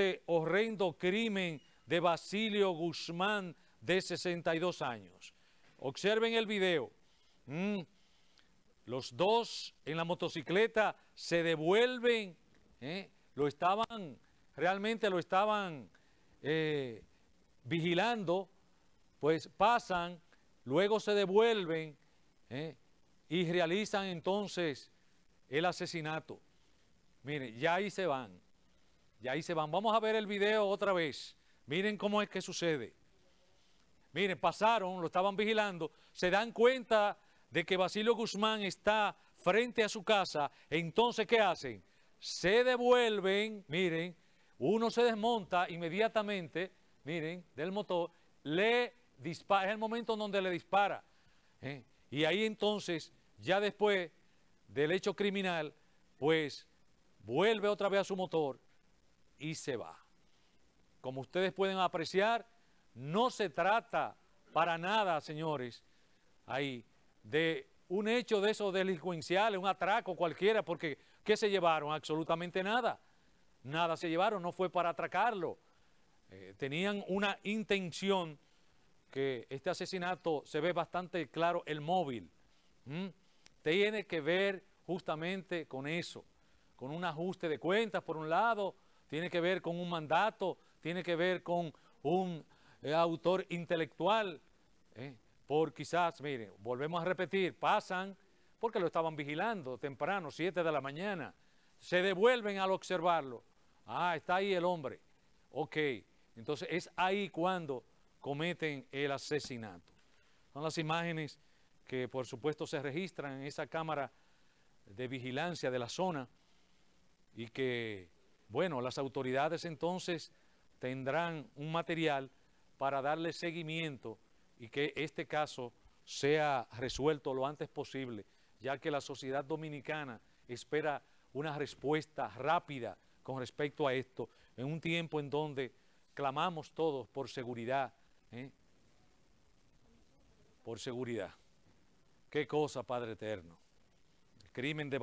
Este horrendo crimen de Basilio Guzmán de 62 años. Observen el video. Mm. Los dos en la motocicleta se devuelven, ¿eh? lo estaban, realmente lo estaban eh, vigilando, pues pasan, luego se devuelven ¿eh? y realizan entonces el asesinato. Mire, ya ahí se van. Y ahí se van. Vamos a ver el video otra vez. Miren cómo es que sucede. Miren, pasaron, lo estaban vigilando, se dan cuenta de que Basilio Guzmán está frente a su casa, entonces ¿qué hacen? Se devuelven, miren, uno se desmonta inmediatamente, miren, del motor, le dispara, es el momento en donde le dispara. ¿eh? Y ahí entonces, ya después del hecho criminal, pues vuelve otra vez a su motor y se va. Como ustedes pueden apreciar, no se trata para nada, señores, ahí, de un hecho de esos delincuenciales, un atraco cualquiera, porque ¿qué se llevaron? Absolutamente nada. Nada se llevaron, no fue para atracarlo. Eh, tenían una intención que este asesinato se ve bastante claro el móvil. Tiene que ver justamente con eso, con un ajuste de cuentas por un lado, tiene que ver con un mandato, tiene que ver con un eh, autor intelectual. ¿eh? por quizás, miren, volvemos a repetir, pasan porque lo estaban vigilando temprano, 7 de la mañana. Se devuelven al observarlo. Ah, está ahí el hombre. Ok, entonces es ahí cuando cometen el asesinato. Son las imágenes que por supuesto se registran en esa cámara de vigilancia de la zona y que bueno, las autoridades entonces tendrán un material para darle seguimiento y que este caso sea resuelto lo antes posible, ya que la sociedad dominicana espera una respuesta rápida con respecto a esto, en un tiempo en donde clamamos todos por seguridad, ¿eh? por seguridad. Qué cosa, Padre Eterno. El crimen de